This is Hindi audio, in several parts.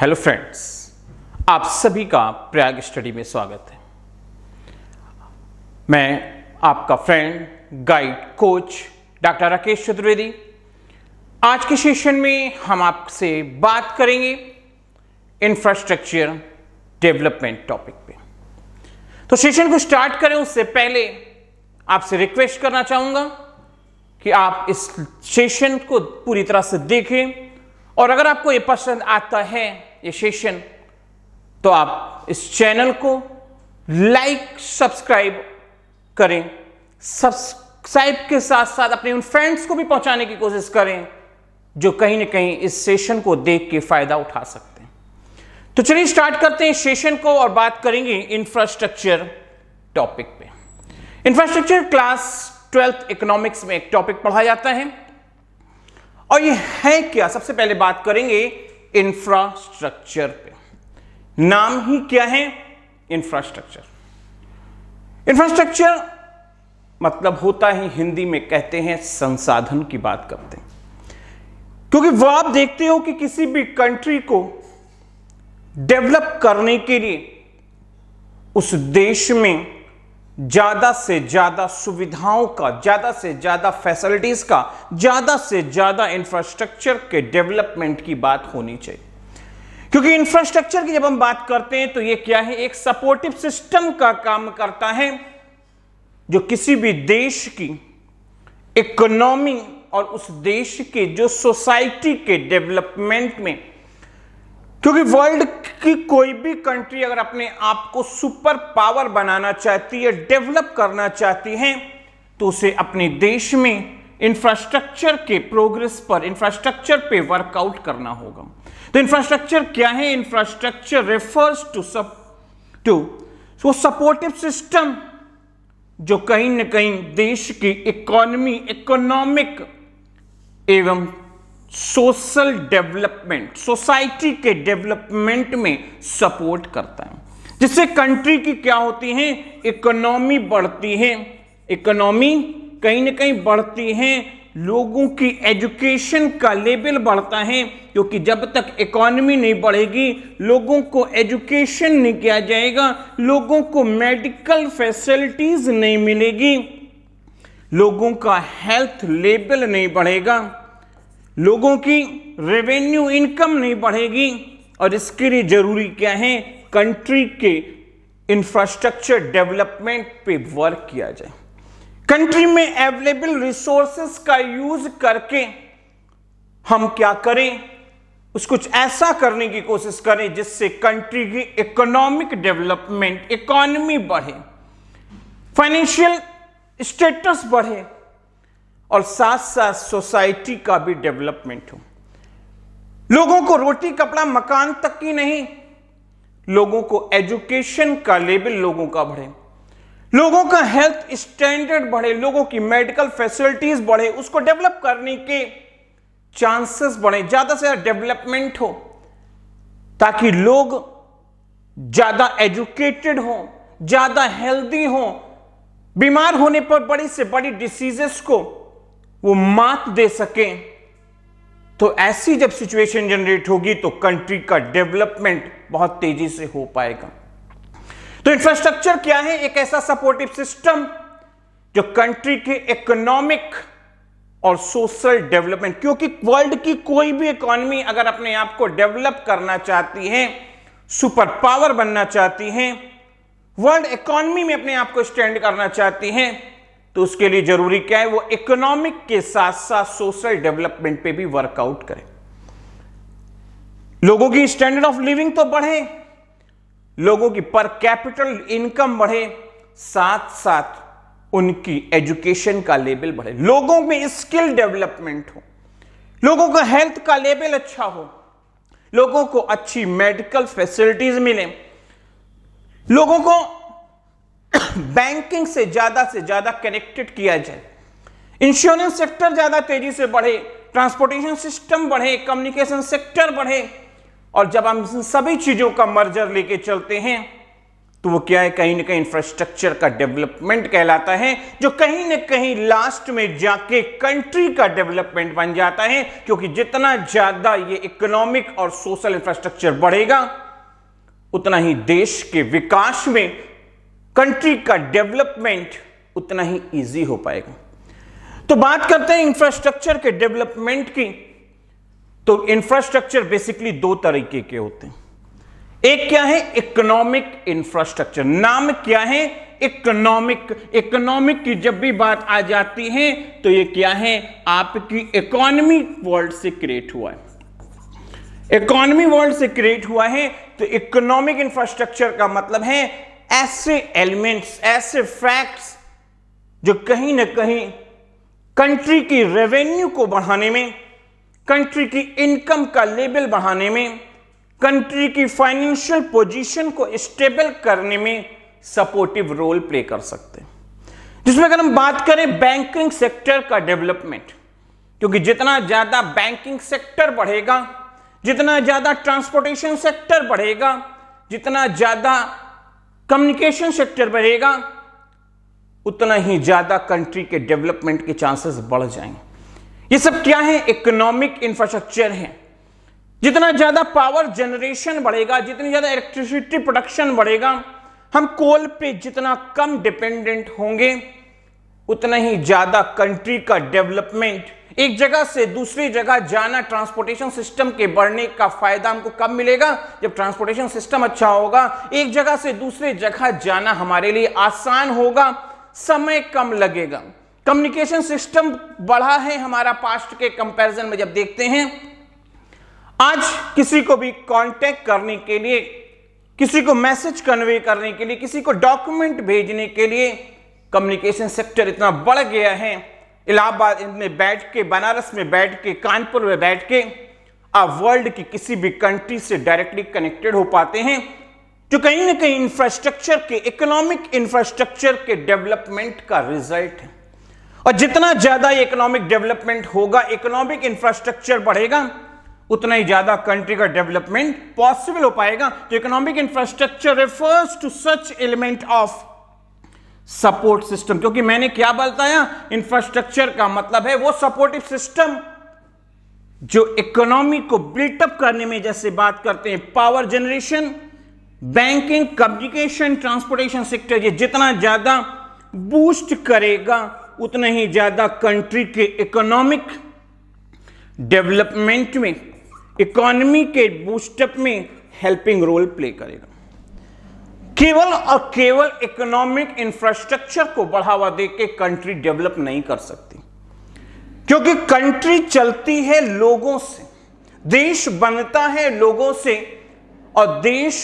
हेलो फ्रेंड्स आप सभी का प्रयाग स्टडी में स्वागत है मैं आपका friend guide coach doctor Rakesh Chaturvedi आज के सेशन में हम आपसे बात करेंगे इंफ्रास्ट्रक्चर डेवलपमेंट टॉपिक पे तो सेशन को स्टार्ट करें उससे पहले आपसे रिक्वेस्ट करना चाहूंगा कि आप इस सेशन को पूरी तरह से देखें और अगर आपको ये पसंद आता है ये सेशन तो आप इस चैनल को लाइक सब्सक्राइब करें सब्सक्राइब के साथ साथ अपने उन फ्रेंड्स को भी पहुंचाने की कोशिश करें जो कहीं ना कहीं इस सेशन को देख के फायदा उठा सकते हैं तो चलिए स्टार्ट करते हैं सेशन को और बात करेंगे इंफ्रास्ट्रक्चर टॉपिक पे इंफ्रास्ट्रक्चर क्लास ट्वेल्थ इकोनॉमिक्स में एक टॉपिक पढ़ा जाता है और ये है क्या सबसे पहले बात करेंगे इंफ्रास्ट्रक्चर पे नाम ही क्या है इंफ्रास्ट्रक्चर इंफ्रास्ट्रक्चर मतलब होता ही हिंदी में कहते हैं संसाधन की बात करते हैं क्योंकि वो आप देखते हो कि किसी भी कंट्री को डेवलप करने के लिए उस देश में ज़्यादा से ज़्यादा सुविधाओं का ज़्यादा से ज़्यादा फैसिलिटीज़ का ज़्यादा से ज़्यादा इंफ्रास्ट्रक्चर के डेवलपमेंट की बात होनी चाहिए क्योंकि इंफ्रास्ट्रक्चर की जब हम बात करते हैं तो यह क्या है एक सपोर्टिव सिस्टम का काम करता है जो किसी भी देश की इकोनॉमी और उस देश के जो सोसाइटी के डेवलपमेंट में क्योंकि वर्ल्ड की कोई भी कंट्री अगर अपने आप को सुपर पावर बनाना चाहती है डेवलप करना चाहती है तो उसे अपने देश में इंफ्रास्ट्रक्चर के प्रोग्रेस पर इंफ्रास्ट्रक्चर पे वर्कआउट करना होगा तो इंफ्रास्ट्रक्चर क्या है इंफ्रास्ट्रक्चर रेफर्स टू सब टू वो सपोर्टिव सिस्टम जो कहीं ना कहीं देश की इकोनॉमी इकोनॉमिक एवं सोशल डेवलपमेंट सोसाइटी के डेवलपमेंट में सपोर्ट करता है जिससे कंट्री की क्या होती है इकोनॉमी बढ़ती है इकोनॉमी कहीं ना कहीं बढ़ती है लोगों की एजुकेशन का लेवल बढ़ता है क्योंकि जब तक इकोनॉमी नहीं बढ़ेगी लोगों को एजुकेशन नहीं किया जाएगा लोगों को मेडिकल फैसिलिटीज नहीं मिलेगी लोगों का हेल्थ लेवल नहीं बढ़ेगा लोगों की रेवेन्यू इनकम नहीं बढ़ेगी और इसके लिए जरूरी क्या है कंट्री के इंफ्रास्ट्रक्चर डेवलपमेंट पे वर्क किया जाए कंट्री में अवेलेबल रिसोर्सेस का यूज करके हम क्या करें उस कुछ ऐसा करने की कोशिश करें जिससे कंट्री की इकोनॉमिक डेवलपमेंट इकोनॉमी बढ़े फाइनेंशियल स्टेटस बढ़े और साथ साथ सोसाइटी का भी डेवलपमेंट हो लोगों को रोटी कपड़ा मकान तक की नहीं लोगों को एजुकेशन का लेवल लोगों का बढ़े लोगों का हेल्थ स्टैंडर्ड बढ़े लोगों की मेडिकल फैसिलिटीज बढ़े उसको डेवलप करने के चांसेस बढ़े ज्यादा से ज्यादा डेवलपमेंट हो ताकि लोग ज्यादा एजुकेटेड हो ज्यादा हेल्दी हो बीमार होने पर बड़ी से बड़ी डिसीजेस को वो मात दे सके तो ऐसी जब सिचुएशन जनरेट होगी तो कंट्री का डेवलपमेंट बहुत तेजी से हो पाएगा तो इंफ्रास्ट्रक्चर क्या है एक ऐसा सपोर्टिव सिस्टम जो कंट्री के इकोनॉमिक और सोशल डेवलपमेंट क्योंकि वर्ल्ड की कोई भी इकोनॉमी अगर अपने आप को डेवलप करना चाहती है सुपर पावर बनना चाहती है वर्ल्ड इकोनॉमी में अपने आप को स्टैंड करना चाहती है तो उसके लिए जरूरी क्या है वो इकोनॉमिक के साथ साथ सोशल डेवलपमेंट पे भी वर्कआउट करें लोगों की स्टैंडर्ड ऑफ लिविंग तो बढ़े लोगों की पर कैपिटल इनकम बढ़े साथ साथ उनकी एजुकेशन का लेवल बढ़े लोगों में स्किल डेवलपमेंट हो लोगों का हेल्थ का लेवल अच्छा हो लोगों को अच्छी मेडिकल फैसिलिटीज मिले लोगों को बैंकिंग से ज्यादा से ज्यादा कनेक्टेड किया जाए इंश्योरेंस सेक्टर ज्यादा तेजी से बढ़े ट्रांसपोर्टेशन सिस्टम बढ़े कम्युनिकेशन सेक्टर बढ़े और जब हम सभी चीजों का मर्जर लेके चलते हैं तो वो क्या है कहीं ना कहीं इंफ्रास्ट्रक्चर का डेवलपमेंट कहलाता है जो कहीं ना कहीं लास्ट में जाके कंट्री का डेवलपमेंट बन जाता है क्योंकि जितना ज्यादा ये इकोनॉमिक और सोशल इंफ्रास्ट्रक्चर बढ़ेगा उतना ही देश के विकास में कंट्री का डेवलपमेंट उतना ही इजी हो पाएगा तो बात करते हैं इंफ्रास्ट्रक्चर के डेवलपमेंट की तो इंफ्रास्ट्रक्चर बेसिकली दो तरीके के होते हैं एक क्या है इकोनॉमिक इंफ्रास्ट्रक्चर नाम क्या है इकोनॉमिक इकोनॉमिक की जब भी बात आ जाती है तो ये क्या है आपकी इकोनॉमी वर्ल्ड से क्रिएट हुआ है इकोनॉमी वर्ल्ड से क्रिएट हुआ है तो इकोनॉमिक इंफ्रास्ट्रक्चर का मतलब है ऐसे एलिमेंट्स ऐसे फैक्ट्स जो कहीं ना कहीं कंट्री की रेवेन्यू को बढ़ाने में कंट्री की इनकम का लेवल बढ़ाने में कंट्री की फाइनेंशियल पोजीशन को स्टेबल करने में सपोर्टिव रोल प्ले कर सकते हैं जिसमें अगर हम बात करें बैंकिंग सेक्टर का डेवलपमेंट क्योंकि जितना ज़्यादा बैंकिंग सेक्टर बढ़ेगा जितना ज़्यादा ट्रांसपोर्टेशन सेक्टर बढ़ेगा जितना ज़्यादा कम्युनिकेशन सेक्टर बढ़ेगा उतना ही ज्यादा कंट्री के डेवलपमेंट के चांसेस बढ़ जाएंगे ये सब क्या है इकोनॉमिक इंफ्रास्ट्रक्चर है जितना ज्यादा पावर जनरेशन बढ़ेगा जितनी ज्यादा इलेक्ट्रिसिटी प्रोडक्शन बढ़ेगा हम कोल पे जितना कम डिपेंडेंट होंगे उतना ही ज्यादा कंट्री का डेवलपमेंट एक जगह से दूसरी जगह जाना ट्रांसपोर्टेशन सिस्टम के बढ़ने का फायदा हमको कब मिलेगा जब ट्रांसपोर्टेशन सिस्टम अच्छा होगा एक जगह से दूसरी जगह जाना हमारे लिए आसान होगा समय कम लगेगा कम्युनिकेशन सिस्टम बढ़ा है हमारा पास्ट के कंपैरिजन में जब देखते हैं आज किसी को भी कांटेक्ट करने के लिए किसी को मैसेज कन्वे करने के लिए किसी को डॉक्यूमेंट भेजने के लिए कम्युनिकेशन सेक्टर इतना बढ़ गया है इलाहाबाद में बैठ के बनारस में बैठ के कानपुर में बैठ के आप वर्ल्ड की किसी भी कंट्री से डायरेक्टली कनेक्टेड हो पाते हैं जो तो कहीं ना कहीं इंफ्रास्ट्रक्चर के इकोनॉमिक इंफ्रास्ट्रक्चर के डेवलपमेंट का रिजल्ट है और जितना ज्यादा इकोनॉमिक डेवलपमेंट होगा इकोनॉमिक इंफ्रास्ट्रक्चर बढ़ेगा उतना ही ज्यादा कंट्री का डेवलपमेंट पॉसिबल हो पाएगा तो economic infrastructure refers to such element of support system क्योंकि मैंने क्या बताया इंफ्रास्ट्रक्चर का मतलब है वो सपोर्टिव सिस्टम जो इकोनॉमी को बिल्टअप करने में जैसे बात करते हैं power generation banking communication transportation sector ये जितना ज्यादा बूस्ट करेगा उतना ही ज्यादा कंट्री के इकोनॉमिक डेवलपमेंट में इकोनॉमी के बूस्टअप में हेल्पिंग रोल प्ले करेगा केवल और केवल इकोनॉमिक इंफ्रास्ट्रक्चर को बढ़ावा देके कंट्री डेवलप नहीं कर सकती क्योंकि कंट्री चलती है लोगों से देश बनता है लोगों से और देश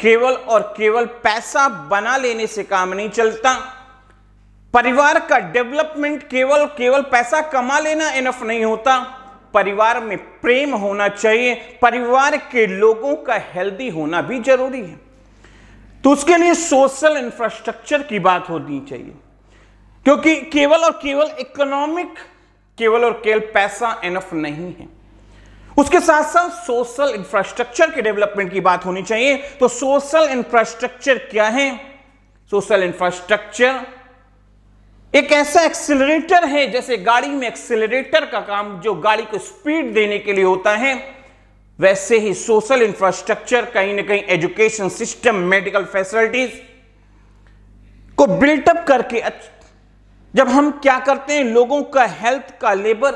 केवल और केवल पैसा बना लेने से काम नहीं चलता परिवार का डेवलपमेंट केवल केवल पैसा कमा लेना इनफ नहीं होता परिवार में प्रेम होना चाहिए परिवार के लोगों का हेल्दी होना भी जरूरी है तो उसके लिए सोशल इंफ्रास्ट्रक्चर की बात होनी चाहिए क्योंकि केवल और केवल इकोनॉमिक केवल और केवल पैसा एनफ नहीं है उसके साथ साथ सोशल इंफ्रास्ट्रक्चर के डेवलपमेंट की बात होनी चाहिए तो सोशल इंफ्रास्ट्रक्चर क्या है सोशल इंफ्रास्ट्रक्चर एक ऐसा एक्सिलरेटर है जैसे गाड़ी में एक्सिलरेटर का काम जो गाड़ी को स्पीड देने के लिए होता है वैसे ही सोशल इंफ्रास्ट्रक्चर कहीं ना कहीं एजुकेशन सिस्टम मेडिकल फैसिलिटीज को बिल्टअप करके जब हम क्या करते हैं लोगों का हेल्थ का लेबर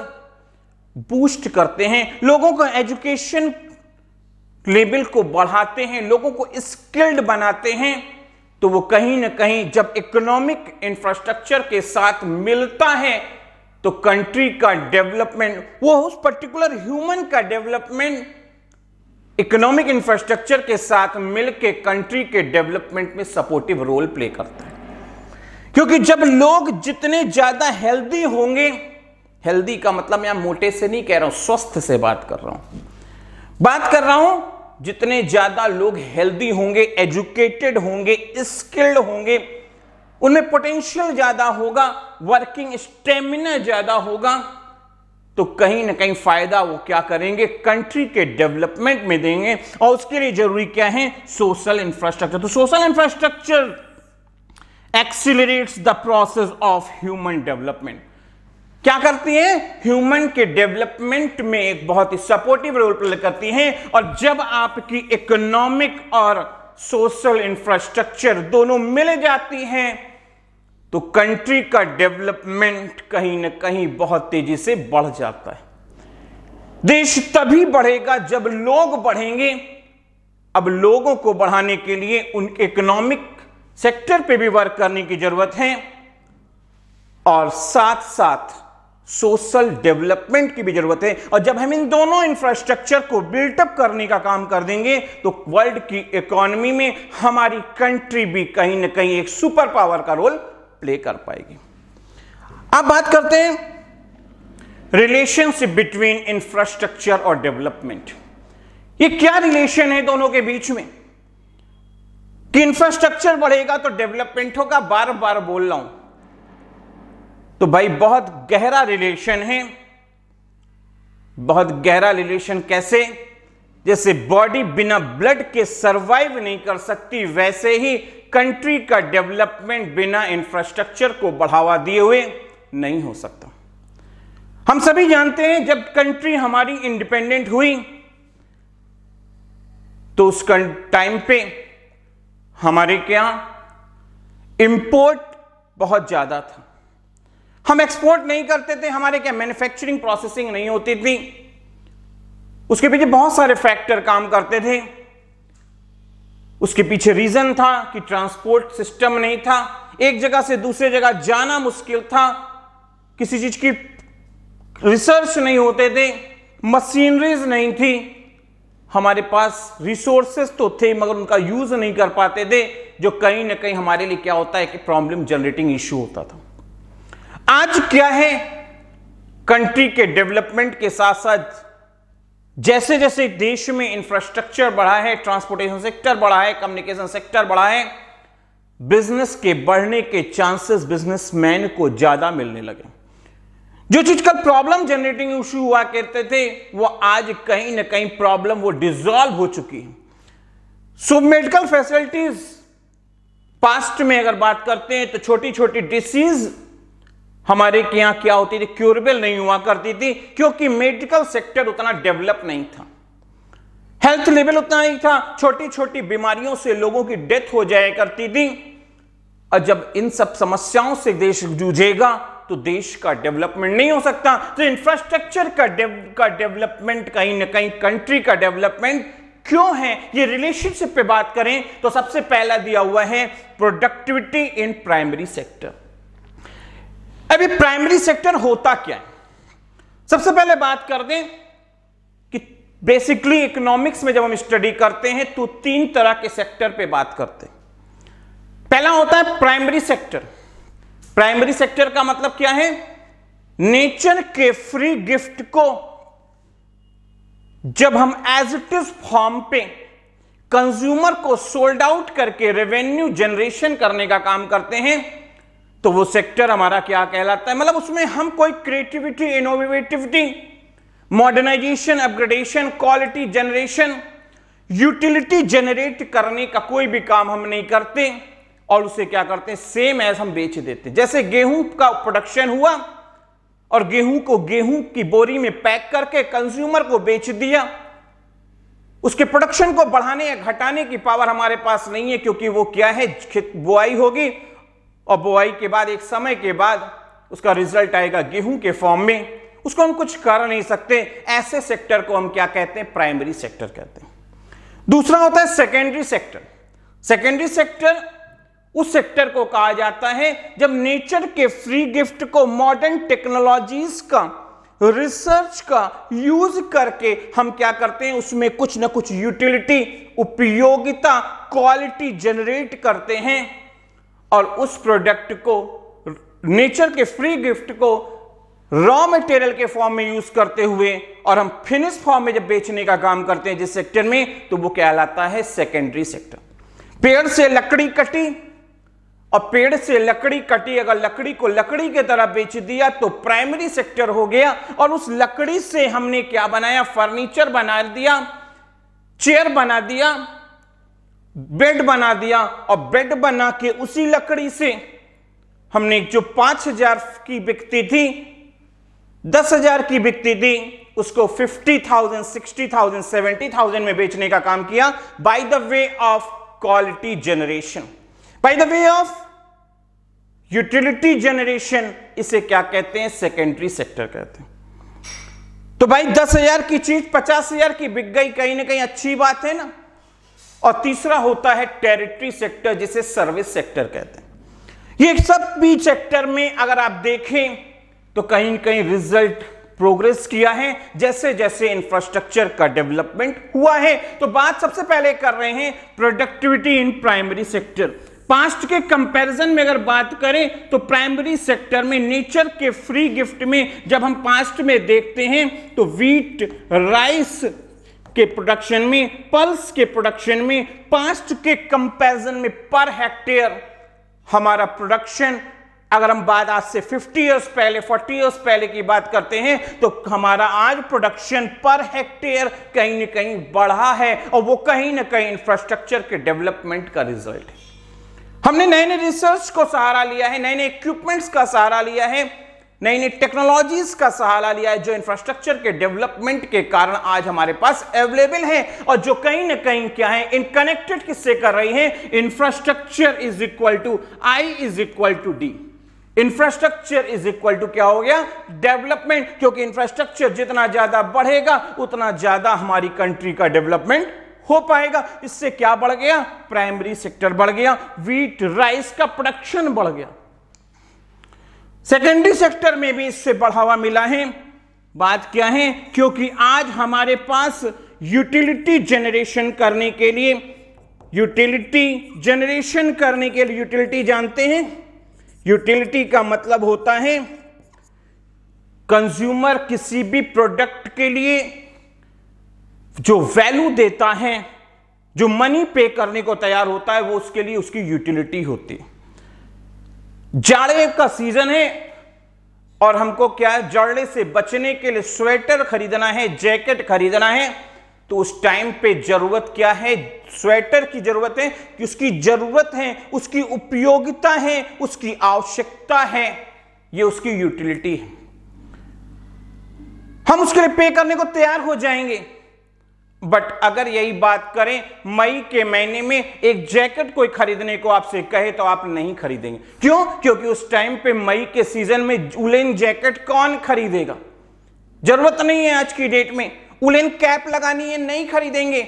बूस्ट करते हैं लोगों का एजुकेशन लेवल को बढ़ाते हैं लोगों को स्किल्ड बनाते हैं तो वो कहीं ना कहीं जब इकोनॉमिक इंफ्रास्ट्रक्चर के साथ मिलता है तो कंट्री का डेवलपमेंट वो उस पर्टिकुलर ह्यूमन का डेवलपमेंट इकोनॉमिक इंफ्रास्ट्रक्चर के साथ मिलकर कंट्री के डेवलपमेंट में सपोर्टिव रोल प्ले करता है क्योंकि जब लोग जितने ज्यादा हेल्दी होंगे हेल्दी का मतलब मैं मोटे से नहीं कह रहा हूं स्वस्थ से बात कर रहा हूं बात कर रहा हूं जितने ज्यादा लोग हेल्दी होंगे एजुकेटेड होंगे स्किल्ड होंगे उनमें पोटेंशियल ज्यादा होगा वर्किंग स्टेमिना ज्यादा होगा तो कहीं ना कहीं फायदा वो क्या करेंगे कंट्री के डेवलपमेंट में देंगे और उसके लिए जरूरी क्या है सोशल इंफ्रास्ट्रक्चर तो social infrastructure accelerates the process of human development क्या करती है ह्यूमन के डेवलपमेंट में एक बहुत ही सपोर्टिव रोल प्ले करती है और जब आपकी इकोनॉमिक और सोशल इंफ्रास्ट्रक्चर दोनों मिल जाती हैं तो कंट्री का डेवलपमेंट कहीं ना कहीं बहुत तेजी से बढ़ जाता है देश तभी बढ़ेगा जब लोग बढ़ेंगे अब लोगों को बढ़ाने के लिए उन इकोनॉमिक सेक्टर पे भी वर्क करने की जरूरत है और साथ साथ सोशल डेवलपमेंट की भी जरूरत है और जब हम इन दोनों इंफ्रास्ट्रक्चर को बिल्टअप करने का काम कर देंगे तो वर्ल्ड की इकोनॉमी में हमारी कंट्री भी कहीं ना कहीं एक सुपर पावर का रोल प्ले कर पाएगी अब बात करते हैं रिलेशनशिप बिटवीन इंफ्रास्ट्रक्चर और डेवलपमेंट ये क्या रिलेशन है दोनों के बीच में कि इंफ्रास्ट्रक्चर बढ़ेगा तो डेवलपमेंट होगा बार बार बोल रहा हूं तो भाई बहुत गहरा रिलेशन है बहुत गहरा रिलेशन कैसे जैसे बॉडी बिना ब्लड के सरवाइव नहीं कर सकती वैसे ही कंट्री का डेवलपमेंट बिना इंफ्रास्ट्रक्चर को बढ़ावा दिए हुए नहीं हो सकता हम सभी जानते हैं जब कंट्री हमारी इंडिपेंडेंट हुई तो उस टाइम पे हमारे क्या इंपोर्ट बहुत ज़्यादा था हम एक्सपोर्ट नहीं करते थे हमारे क्या मैन्युफैक्चरिंग प्रोसेसिंग नहीं होती थी उसके पीछे बहुत सारे फैक्टर काम करते थे उसके पीछे रीजन था कि ट्रांसपोर्ट सिस्टम नहीं था एक जगह से दूसरे जगह जाना मुश्किल था किसी चीज की रिसर्च नहीं होते थे मशीनरीज नहीं थी हमारे पास रिसोर्सेस तो थे मगर उनका यूज नहीं कर पाते थे जो कहीं ना कहीं हमारे लिए क्या होता है कि प्रॉब्लम जनरेटिंग इश्यू होता था आज क्या है कंट्री के डेवलपमेंट के साथ साथ जैसे जैसे देश में इंफ्रास्ट्रक्चर बढ़ा है ट्रांसपोर्टेशन सेक्टर बढ़ा है कम्युनिकेशन सेक्टर बढ़ा है बिजनेस के बढ़ने के चांसेस बिजनेसमैन को ज्यादा मिलने लगे जो चीज का प्रॉब्लम जनरेटिंग इशू हुआ करते थे वो आज कहीं ना कहीं प्रॉब्लम वो डिजॉल्व हो चुकी है सो मेडिकल फैसिलिटीज पास्ट में अगर बात करते हैं तो छोटी छोटी डिसीज हमारे के यहां क्या होती थी क्यूरेबल नहीं हुआ करती थी क्योंकि मेडिकल सेक्टर उतना डेवलप नहीं था हेल्थ लेवल उतना ही था छोटी छोटी बीमारियों से लोगों की डेथ हो जाया करती थी और जब इन सब समस्याओं से देश जूझेगा तो देश का डेवलपमेंट नहीं हो सकता तो इंफ्रास्ट्रक्चर का डेव, का डेवलपमेंट कहीं ना कहीं कंट्री का डेवलपमेंट क्यों है ये रिलेशनशिप पे बात करें तो सबसे पहला दिया हुआ है प्रोडक्टिविटी इन प्राइमरी सेक्टर अभी प्राइमरी सेक्टर होता क्या है सबसे पहले बात कर दें कि बेसिकली इकोनॉमिक्स में जब हम स्टडी करते हैं तो तीन तरह के सेक्टर पे बात करते हैं पहला होता है प्राइमरी सेक्टर प्राइमरी सेक्टर का मतलब क्या है नेचर के फ्री गिफ्ट को जब हम एज इट इज फॉर्म पे कंज्यूमर को सोल्ड आउट करके रेवेन्यू जनरेशन करने का काम करते हैं तो वो सेक्टर हमारा क्या कहलाता है मतलब उसमें हम कोई creativity innovativity modernisation upgradation quality generation utility generate करने का कोई भी काम हम नहीं करते और उसे क्या करते हैं सेम एज हम बेच देते हैं जैसे गेहूं का प्रोडक्शन हुआ और गेहूं को गेहूं की बोरी में पैक करके कंज्यूमर को बेच दिया उसके प्रोडक्शन को बढ़ाने या घटाने की पावर हमारे पास नहीं है क्योंकि वो क्या है बुआई होगी और बुआई के बाद एक समय के बाद उसका रिजल्ट आएगा गेहूं के फॉर्म में उसको हम कुछ कर नहीं सकते ऐसे सेक्टर को हम क्या कहते हैं प्राइमरी सेक्टर कहते हैं दूसरा होता है सेकेंडरी सेक्टर सेकेंडरी सेक्टर उस सेक्टर को कहा जाता है जब नेचर के फ्री गिफ्ट को मॉडर्न टेक्नोलॉजीज का रिसर्च का यूज करके हम क्या करते हैं उसमें कुछ ना कुछ यूटिलिटी उपयोगिता क्वालिटी जनरेट करते हैं और उस प्रोडक्ट को नेचर के फ्री गिफ्ट को रॉ मटेरियल के फॉर्म में यूज करते हुए और हम फिनिश फॉर्म में जब बेचने का काम करते हैं जिस सेक्टर में तो वो कहलाता है सेकेंडरी सेक्टर पेड़ से लकड़ी कटी और पेड़ से लकड़ी कटी अगर लकड़ी को लकड़ी के तरह बेच दिया तो प्राइमरी सेक्टर हो गया और उस लकड़ी से हमने क्या बनाया फर्नीचर बना दिया चेयर बना दिया बेड बना दिया और बेड बना के उसी लकड़ी से हमने जो पांच हजार की बिकती थी दस हजार की बिकती थी उसको fifty thousand sixty thousand seventy thousand में बेचने का काम किया by the way of quality generation by the way of utility generation इसे क्या कहते हैं सेकेंडरी सेक्टर कहते हैं तो भाई दस हजार की चीज पचास हजार की बिक गई कहीं ना कहीं अच्छी बात है ना और तीसरा होता है टेरिटरी सेक्टर जिसे सर्विस सेक्टर कहते हैं ये सब भी सेक्टर में अगर आप देखें तो कहीं कहीं रिजल्ट प्रोग्रेस किया है जैसे जैसे इंफ्रास्ट्रक्चर का डेवलपमेंट हुआ है तो बात सबसे पहले कर रहे हैं productivity in primary sector past के कंपैरिजन में अगर बात करें तो प्राइमरी सेक्टर में नेचर के फ्री गिफ्ट में जब हम पास्ट में देखते हैं तो वीट राइस के प्रोडक्शन में पल्स के प्रोडक्शन में पास्ट के कंपैरिजन में पर हेक्टेयर हमारा प्रोडक्शन अगर हम बात आज से 50 इयर्स पहले 40 इयर्स पहले की बात करते हैं तो हमारा आज प्रोडक्शन पर हेक्टेयर कहीं ना कहीं बढ़ा है और वो कहीं ना कहीं इंफ्रास्ट्रक्चर के डेवलपमेंट का रिजल्ट है हमने नए नए रिसर्च को सहारा लिया है नए नए इक्विपमेंट्स का सहारा लिया है नई नई टेक्नोलॉजीज का सहारा लिया है जो इंफ्रास्ट्रक्चर के डेवलपमेंट के कारण आज हमारे पास अवेलेबल है और जो कहीं ना कहीं क्या है इन कनेक्टेड किससे कर रही हैं infrastructure is equal to I is equal to D infrastructure is equal to क्या हो गया डेवलपमेंट क्योंकि इंफ्रास्ट्रक्चर जितना ज्यादा बढ़ेगा उतना ज्यादा हमारी कंट्री का डेवलपमेंट हो पाएगा इससे क्या बढ़ गया प्राइमरी सेक्टर बढ़ गया वीट राइस का प्रोडक्शन बढ़ गया सेकेंडरी सेक्टर में भी इससे बढ़ावा मिला है बात क्या है क्योंकि आज हमारे पास यूटिलिटी जनरेशन करने के लिए यूटिलिटी जनरेशन करने के लिए यूटिलिटी जानते हैं यूटिलिटी का मतलब होता है कंज्यूमर किसी भी प्रोडक्ट के लिए जो वैल्यू देता है जो मनी पे करने को तैयार होता है वो उसके लिए उसकी यूटिलिटी होती है जाड़े का सीजन है और हमको क्या है जाड़े से बचने के लिए स्वेटर खरीदना है जैकेट खरीदना है तो उस टाइम पे जरूरत क्या है स्वेटर की जरूरत है कि उसकी जरूरत है उसकी उपयोगिता है उसकी आवश्यकता है ये उसकी यूटिलिटी है हम उसके लिए पे करने को तैयार हो जाएंगे बट अगर यही बात करें मई के महीने में एक जैकेट कोई खरीदने को आपसे कहे तो आप नहीं खरीदेंगे क्यों क्योंकि उस टाइम पे मई के सीजन में उलेन जैकेट कौन खरीदेगा जरूरत नहीं है आज की डेट में उलेन कैप लगानी है नहीं खरीदेंगे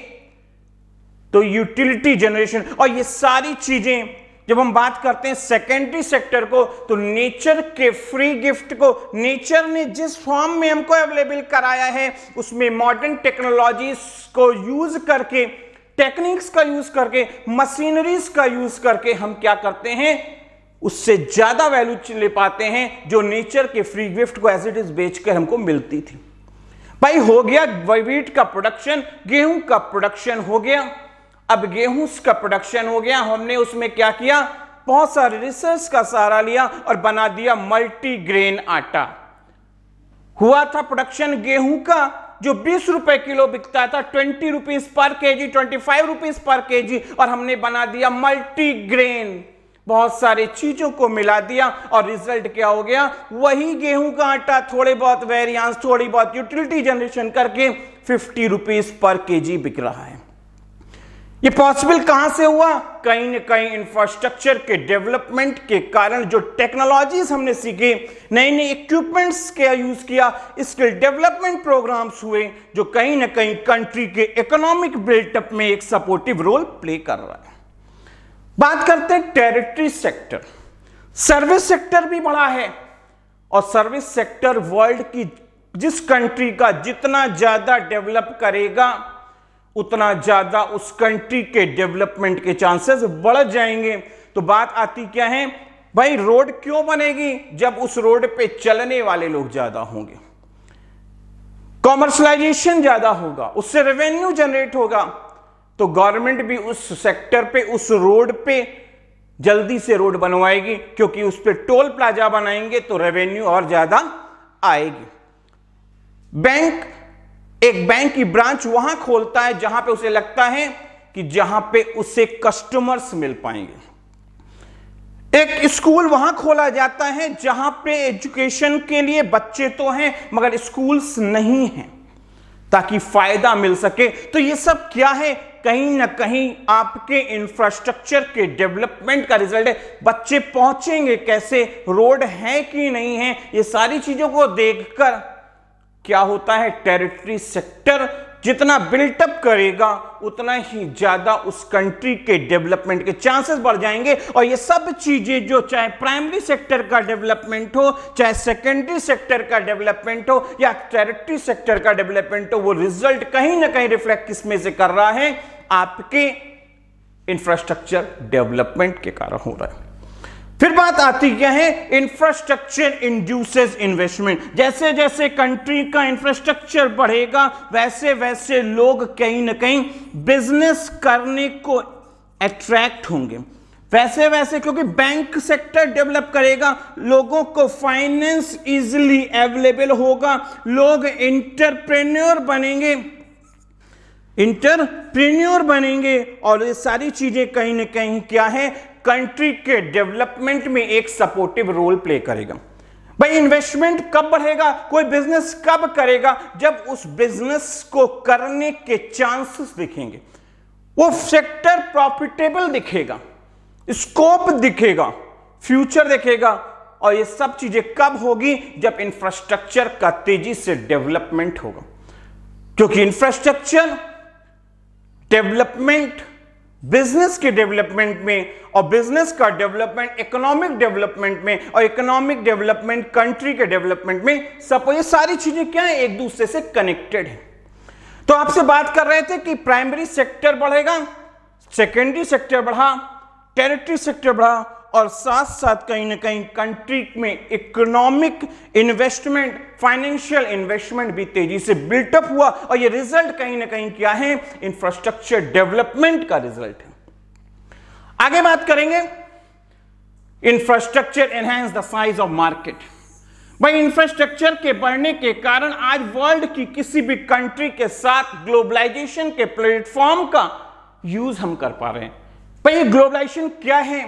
तो यूटिलिटी जनरेशन और ये सारी चीजें जब हम बात करते हैं सेकेंडरी सेक्टर को तो नेचर के फ्री गिफ्ट को नेचर ने जिस फॉर्म में हमको अवेलेबल कराया है उसमें मॉडर्न टेक्नोलॉजीज को यूज करके टेक्निक्स का यूज करके मशीनरीज का यूज करके हम क्या करते हैं उससे ज्यादा वैल्यू ले पाते हैं जो नेचर के फ्री गिफ्ट को एज इट इज बेचकर हमको मिलती थी भाई हो गया वीट का प्रोडक्शन गेहूं का प्रोडक्शन हो गया अब गेहूं का प्रोडक्शन हो गया हमने उसमें क्या किया बहुत सारे रिसर्च का सहारा लिया और बना दिया मल्टीग्रेन आटा हुआ था प्रोडक्शन गेहूं का जो 20 रुपए किलो बिकता था 20 rupees per KG 25 rupees per KG और हमने बना दिया मल्टीग्रेन बहुत सारे चीजों को मिला दिया और रिजल्ट क्या हो गया वही गेहूं का आटा थोड़े बहुत वेरियंस थोड़ी बहुत यूटिलिटी जनरेशन करके फिफ्टी रुपीज पर केजी बिक रहा है ये पॉसिबल कहां से हुआ कहीं न कहीं इंफ्रास्ट्रक्चर के डेवलपमेंट के कारण जो टेक्नोलॉजीज हमने सीखी नई नई इक्विपमेंट्स के यूज किया स्किल डेवलपमेंट प्रोग्राम्स हुए जो कहीं ना कहीं कंट्री के इकोनॉमिक बिल्टअप में एक सपोर्टिव रोल प्ले कर रहा है बात करते हैं टेरिटरी सेक्टर सर्विस सेक्टर भी बड़ा है और सर्विस सेक्टर वर्ल्ड की जिस कंट्री का जितना ज्यादा डेवलप करेगा उतना ज्यादा उस कंट्री के डेवलपमेंट के चांसेस बढ़ जाएंगे तो बात आती क्या है भाई रोड क्यों बनेगी जब उस रोड पे चलने वाले लोग ज्यादा होंगे कॉमर्शलाइजेशन ज्यादा होगा उससे रेवेन्यू जनरेट होगा तो गवर्नमेंट भी उस सेक्टर पे उस रोड पे जल्दी से रोड बनवाएगी क्योंकि उस पर टोल प्लाजा बनाएंगे तो रेवेन्यू और ज्यादा आएगी बैंक एक बैंक की ब्रांच वहां खोलता है जहां पे उसे लगता है कि जहां पे उसे कस्टमर्स मिल पाएंगे एक स्कूल वहां खोला जाता है जहां पे एजुकेशन के लिए बच्चे तो हैं मगर स्कूल्स नहीं हैं ताकि फायदा मिल सके तो ये सब क्या है कहीं ना कहीं आपके इंफ्रास्ट्रक्चर के डेवलपमेंट का रिजल्ट है बच्चे पहुंचेंगे कैसे रोड है कि नहीं है ये सारी चीजों को देखकर क्या होता है टेरिटरी सेक्टर जितना बिल्टअप करेगा उतना ही ज्यादा उस कंट्री के डेवलपमेंट के चांसेस बढ़ जाएंगे और ये सब चीजें जो चाहे प्राइमरी सेक्टर का डेवलपमेंट हो चाहे सेकेंडरी सेक्टर का डेवलपमेंट हो या टेरिटरी सेक्टर का डेवलपमेंट हो वो रिजल्ट कहीं ना कहीं रिफ्लेक्ट किसमें से कर रहा है आपके इंफ्रास्ट्रक्चर डेवलपमेंट के कारण हो रहा है फिर बात आती क्या है इंफ्रास्ट्रक्चर इंड्यूसेस इन्वेस्टमेंट जैसे जैसे कंट्री का इंफ्रास्ट्रक्चर बढ़ेगा वैसे वैसे लोग कहीं ना कहीं बिजनेस करने को अट्रैक्ट होंगे वैसे वैसे क्योंकि बैंक सेक्टर डेवलप करेगा लोगों को फाइनेंस इजीली अवेलेबल होगा लोग इंटरप्रेन्योर बनेंगे इंटरप्रेन्योर बनेंगे और ये सारी चीजें कहीं ना कहीं क्या है कंट्री के डेवलपमेंट में एक सपोर्टिव रोल प्ले करेगा भाई इन्वेस्टमेंट कब बढ़ेगा कोई बिजनेस कब करेगा जब उस बिजनेस को करने के चांसेस दिखेंगे वो सेक्टर प्रॉफिटेबल दिखेगा स्कोप दिखेगा फ्यूचर दिखेगा और ये सब चीजें कब होगी जब इंफ्रास्ट्रक्चर का तेजी से डेवलपमेंट होगा क्योंकि इंफ्रास्ट्रक्चर डेवलपमेंट बिजनेस के डेवलपमेंट में और बिजनेस का डेवलपमेंट इकोनॉमिक डेवलपमेंट में और इकोनॉमिक डेवलपमेंट कंट्री के डेवलपमेंट में सब ये सारी चीजें क्या है एक दूसरे से कनेक्टेड है तो आपसे बात कर रहे थे कि प्राइमरी सेक्टर बढ़ेगा सेकेंडरी सेक्टर बढ़ा टेरिटरी सेक्टर बढ़ा और साथ साथ कहीं ना कहीं कंट्री में इकोनॉमिक इन्वेस्टमेंट फाइनेंशियल इन्वेस्टमेंट भी तेजी से बिल्टअप हुआ और ये रिजल्ट कहीं ना कहीं क्या है इंफ्रास्ट्रक्चर डेवलपमेंट का रिजल्ट है आगे बात करेंगे infrastructure enhance the size of market भाई इंफ्रास्ट्रक्चर के बढ़ने के कारण आज वर्ल्ड की किसी भी कंट्री के साथ ग्लोबलाइजेशन के प्लेटफॉर्म का यूज हम कर पा रहे हैं भाई ग्लोबलाइजेशन क्या है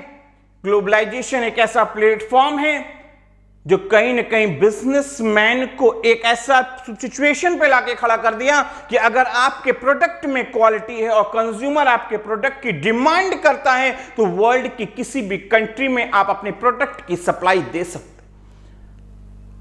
ग्लोबलाइजेशन एक ऐसा प्लेटफॉर्म है जो कहीं ना कहीं बिजनेसमैन को एक ऐसा सिचुएशन पे लाके खड़ा कर दिया कि अगर आपके प्रोडक्ट में क्वालिटी है और कंज्यूमर आपके प्रोडक्ट की डिमांड करता है तो वर्ल्ड की किसी भी कंट्री में आप अपने प्रोडक्ट की सप्लाई दे सकते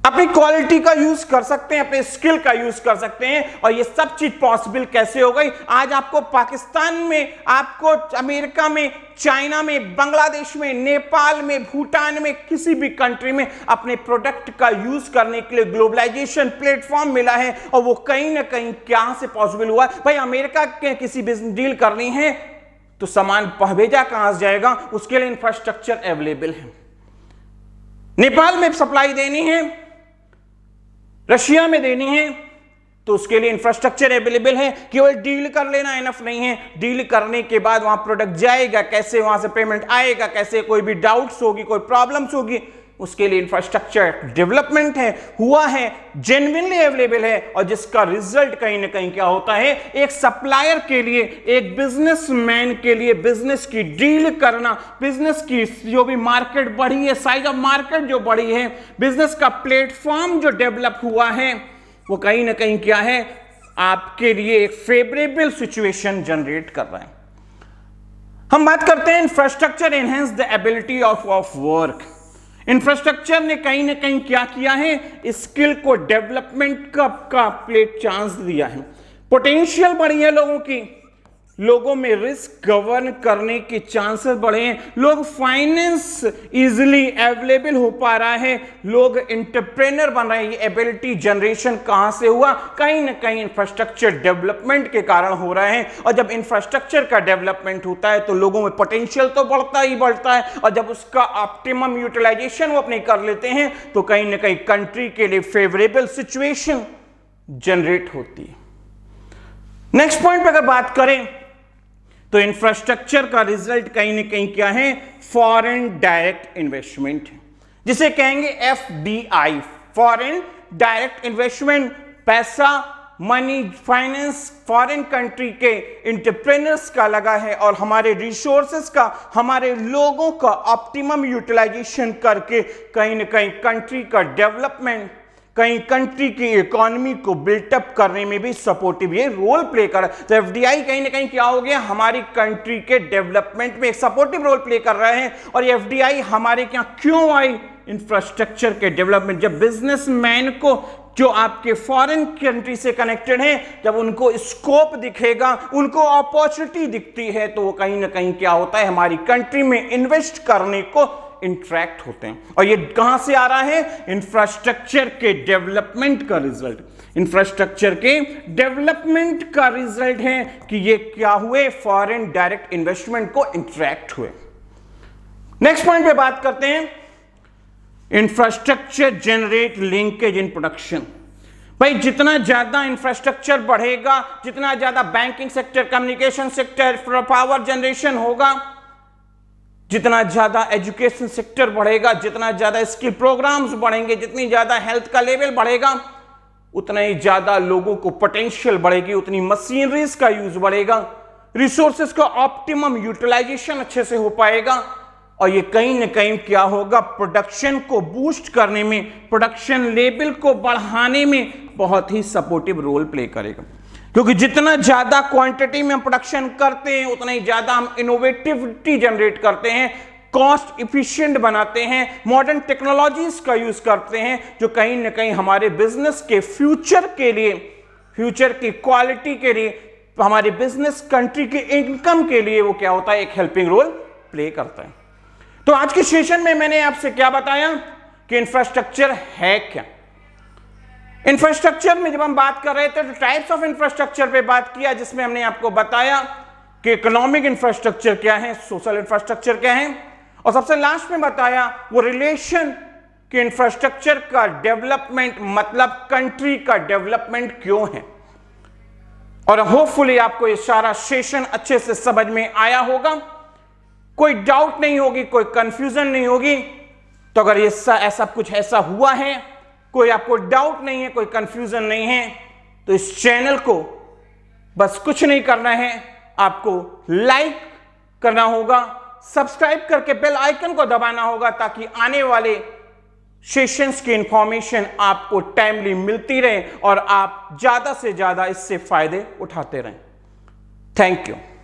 अपनी क्वालिटी का यूज कर सकते हैं अपने स्किल का यूज कर सकते हैं और ये सब चीज पॉसिबल कैसे हो गई आज आपको पाकिस्तान में आपको अमेरिका में चाइना में बांग्लादेश में नेपाल में भूटान में किसी भी कंट्री में अपने प्रोडक्ट का यूज करने के लिए ग्लोबलाइजेशन प्लेटफॉर्म मिला है और वो कहीं ना कहीं क्या से पॉसिबल हुआ भाई अमेरिका के किसी बिजनेस डील करनी है तो सामान भेजा कहां से जाएगा उसके लिए इंफ्रास्ट्रक्चर अवेलेबल है नेपाल में सप्लाई देनी है रशिया में देनी है तो उसके लिए इंफ्रास्ट्रक्चर अवेलेबल है केवल डील कर लेना इनफ नहीं है डील करने के बाद वहां प्रोडक्ट जाएगा कैसे वहां से पेमेंट आएगा कैसे कोई भी डाउट्स होगी कोई प्रॉब्लम्स होगी उसके लिए इंफ्रास्ट्रक्चर डेवलपमेंट है हुआ है जेनविनली अवेलेबल है और जिसका रिजल्ट कहीं ना कहीं क्या होता है एक सप्लायर के लिए एक बिजनेसमैन के लिए बिजनेस की डील करना बिजनेस की जो भी मार्केट बढ़ी है साइज ऑफ मार्केट जो बढ़ी है बिजनेस का प्लेटफॉर्म जो डेवलप हुआ है वो कहीं ना कहीं क्या है आपके लिए एक फेवरेबल सिचुएशन जनरेट कर रहा है हम बात करते हैं infrastructure enhance the ability of of work infrastructure ने कहीं ना कहीं क्या किया है स्किल को डेवलपमेंट का, का प्लेट चांस दिया है पोटेंशियल बढ़ी है लोगों की लोगों में रिस्क गवर्न करने के चांसेस बढ़े हैं लोग फाइनेंस इजिली अवेलेबल हो पा रहा है लोग इंटरप्रेनर बन रहे हैं ये एबिलिटी जनरेशन कहाँ से हुआ कहीं ना कहीं इंफ्रास्ट्रक्चर डेवलपमेंट के कारण हो रहा है और जब इंफ्रास्ट्रक्चर का डेवलपमेंट होता है तो लोगों में पोटेंशियल तो बढ़ता ही बढ़ता है और जब उसका ऑप्टिमम यूटिलाइजेशन वो अपने कर लेते हैं तो कहीं ना कहीं कंट्री के लिए फेवरेबल सिचुएशन जनरेट होती है नेक्स्ट पॉइंट पर अगर बात करें तो इंफ्रास्ट्रक्चर का रिजल्ट कहीं ना कहीं क्या है फॉरेन डायरेक्ट इन्वेस्टमेंट जिसे कहेंगे F D I foreign direct investment पैसा मनी फाइनेंस फॉरेन कंट्री के इंटरप्रेनर्स का लगा है और हमारे रिसोर्सेस का हमारे लोगों का ऑप्टिमम यूटिलाइजेशन करके कहीं ना कहीं कंट्री का डेवलपमेंट कई कंट्री की इकोनॉमी को बिल्टअप करने में भी सपोर्टिव ये रोल प्ले कर रहा तो एफ डी आई कहीं ना कहीं क्या हो गया हमारी कंट्री के डेवलपमेंट में एक सपोर्टिव रोल प्ले कर रहे हैं और एफ डी आई हमारे यहाँ क्यों आई इंफ्रास्ट्रक्चर के डेवलपमेंट जब बिजनेसमैन को जो आपके फॉरेन कंट्री से कनेक्टेड हैं जब उनको स्कोप दिखेगा उनको अपॉर्चुनिटी दिखती है तो वो कहीं ना कहीं क्या होता है हमारी कंट्री में इन्वेस्ट करने को इंट्रैक्ट होते हैं और ये कहां से आ रहा है इंफ्रास्ट्रक्चर के डेवलपमेंट का रिजल्ट इंफ्रास्ट्रक्चर के डेवलपमेंट का रिजल्ट है कि ये क्या हुए फॉरेन डायरेक्ट इन्वेस्टमेंट को इंट्रैक्ट हुए नेक्स्ट पॉइंट पे बात करते हैं infrastructure generate linkage in production भाई जितना ज्यादा इंफ्रास्ट्रक्चर बढ़ेगा जितना ज्यादा banking sector communication sector power generation होगा जितना ज़्यादा एजुकेशन सेक्टर बढ़ेगा जितना ज़्यादा स्किल प्रोग्राम्स बढ़ेंगे जितनी ज़्यादा हेल्थ का लेवल बढ़ेगा उतना ही ज़्यादा लोगों को पोटेंशियल बढ़ेगी उतनी मशीनरीज का यूज बढ़ेगा रिसोर्सेज का ऑप्टिमम यूटिलाइजेशन अच्छे से हो पाएगा और ये कहीं ना कहीं क्या होगा प्रोडक्शन को बूस्ट करने में प्रोडक्शन लेवल को बढ़ाने में बहुत ही सपोर्टिव रोल प्ले करेगा क्योंकि जितना ज्यादा क्वांटिटी में हम प्रोडक्शन करते हैं उतना ही ज्यादा हम इनोवेटिविटी जनरेट करते हैं कॉस्ट इफिशियंट बनाते हैं मॉडर्न टेक्नोलॉजीज का यूज करते हैं जो कहीं ना कहीं हमारे बिजनेस के फ्यूचर के लिए फ्यूचर की क्वालिटी के लिए हमारे बिजनेस कंट्री के इनकम के लिए वो क्या होता है एक हेल्पिंग रोल प्ले करता है तो आज के सेशन में मैंने आपसे क्या बताया कि इंफ्रास्ट्रक्चर है क्या इंफ्रास्ट्रक्चर में जब हम बात कर रहे थे तो टाइप्स ऑफ इंफ्रास्ट्रक्चर पे बात किया जिसमें हमने आपको बताया कि इकोनॉमिक इंफ्रास्ट्रक्चर क्या है सोशल इंफ्रास्ट्रक्चर क्या है और सबसे लास्ट में बताया वो रिलेशन कि इंफ्रास्ट्रक्चर का डेवलपमेंट मतलब कंट्री का डेवलपमेंट क्यों है और होपफुली आपको ये सारा सेशन अच्छे से समझ में आया होगा कोई डाउट नहीं होगी कोई कंफ्यूजन नहीं होगी तो अगर ये ऐसा कुछ ऐसा हुआ है कोई आपको डाउट नहीं है कोई कंफ्यूजन नहीं है तो इस चैनल को बस कुछ नहीं करना है आपको लाइक करना होगा सब्सक्राइब करके बेल आइकन को दबाना होगा ताकि आने वाले सेशंस की इंफॉर्मेशन आपको टाइमली मिलती रहे और आप ज़्यादा से ज़्यादा इससे फायदे उठाते रहें थैंक यू